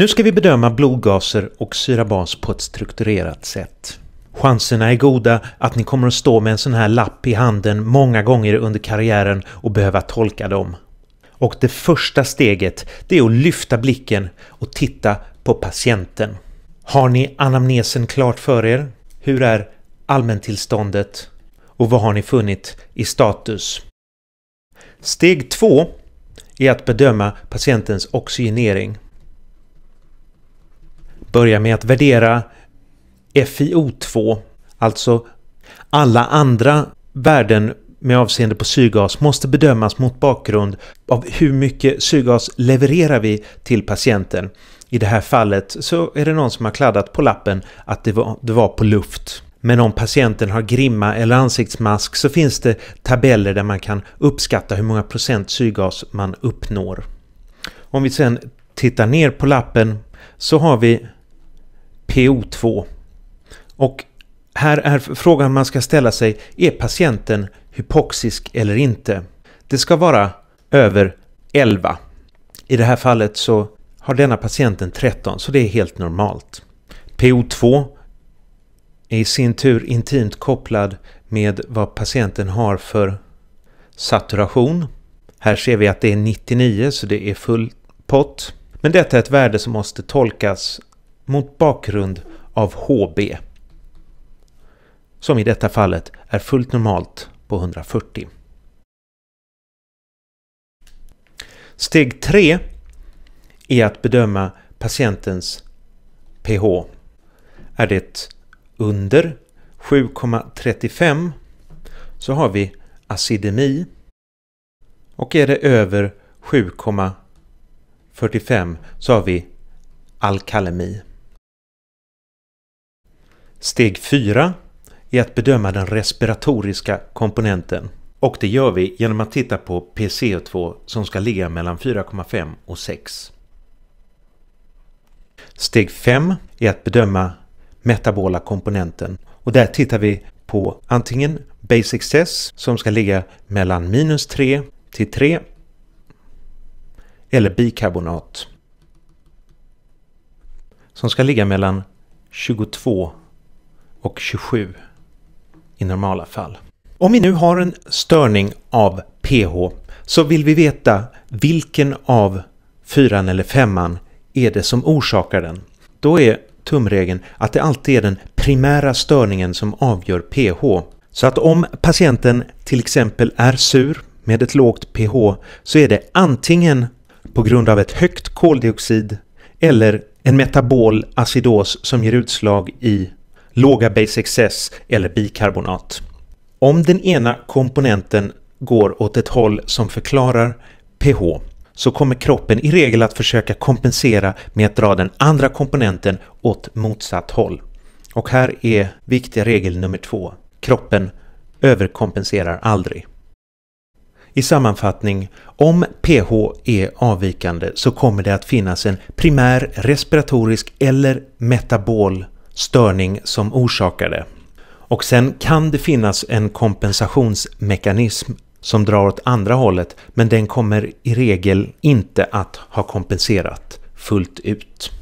Nu ska vi bedöma blodgaser och syrabas på ett strukturerat sätt. Chanserna är goda att ni kommer att stå med en sån här lapp i handen många gånger under karriären och behöva tolka dem. Och det första steget, det är att lyfta blicken och titta på patienten. Har ni anamnesen klart för er? Hur är allmäntillståndet? Och vad har ni funnit i status? Steg 2 är att bedöma patientens oxygenering. Börja med att värdera FiO2, alltså alla andra värden med avseende på syrgas måste bedömas mot bakgrund av hur mycket syrgas levererar vi till patienten. I det här fallet så är det någon som har kladdat på lappen att det var, det var på luft. Men om patienten har grimma eller ansiktsmask så finns det tabeller där man kan uppskatta hur många procent syrgas man uppnår. Om vi sedan tittar ner på lappen så har vi PO2. Och här är frågan man ska ställa sig, är patienten hypoxisk eller inte? Det ska vara över 11. I det här fallet så har denna patienten 13, så det är helt normalt. PO2 är i sin tur intimt kopplad med vad patienten har för saturation. Här ser vi att det är 99, så det är full pott. Men detta är ett värde som måste tolkas mot bakgrund av HB som i detta fallet är fullt normalt på 140. Steg 3 är att bedöma patientens pH. Är det under 7,35 så har vi acidemi och är det över 7,45 så har vi alkalemi. Steg 4 är att bedöma den respiratoriska komponenten och det gör vi genom att titta på PCO2 som ska ligga mellan 4,5 och 6. Steg 5 är att bedöma metabola komponenten och där tittar vi på antingen Basic Cess som ska ligga mellan minus 3 till 3 eller bikarbonat som ska ligga mellan 22 och 27 i normala fall. Om vi nu har en störning av pH så vill vi veta vilken av fyran eller femman är det som orsakar den. Då är tumregeln att det alltid är den primära störningen som avgör pH. Så att om patienten till exempel är sur med ett lågt pH så är det antingen på grund av ett högt koldioxid eller en metabol acidos som ger utslag i låga base excess eller bikarbonat. Om den ena komponenten går åt ett håll som förklarar pH så kommer kroppen i regel att försöka kompensera med att dra den andra komponenten åt motsatt håll. Och här är viktiga regel nummer två. Kroppen överkompenserar aldrig. I sammanfattning, om pH är avvikande så kommer det att finnas en primär respiratorisk eller metabol störning som orsakar det. Och sen kan det finnas en kompensationsmekanism som drar åt andra hållet men den kommer i regel inte att ha kompenserat fullt ut.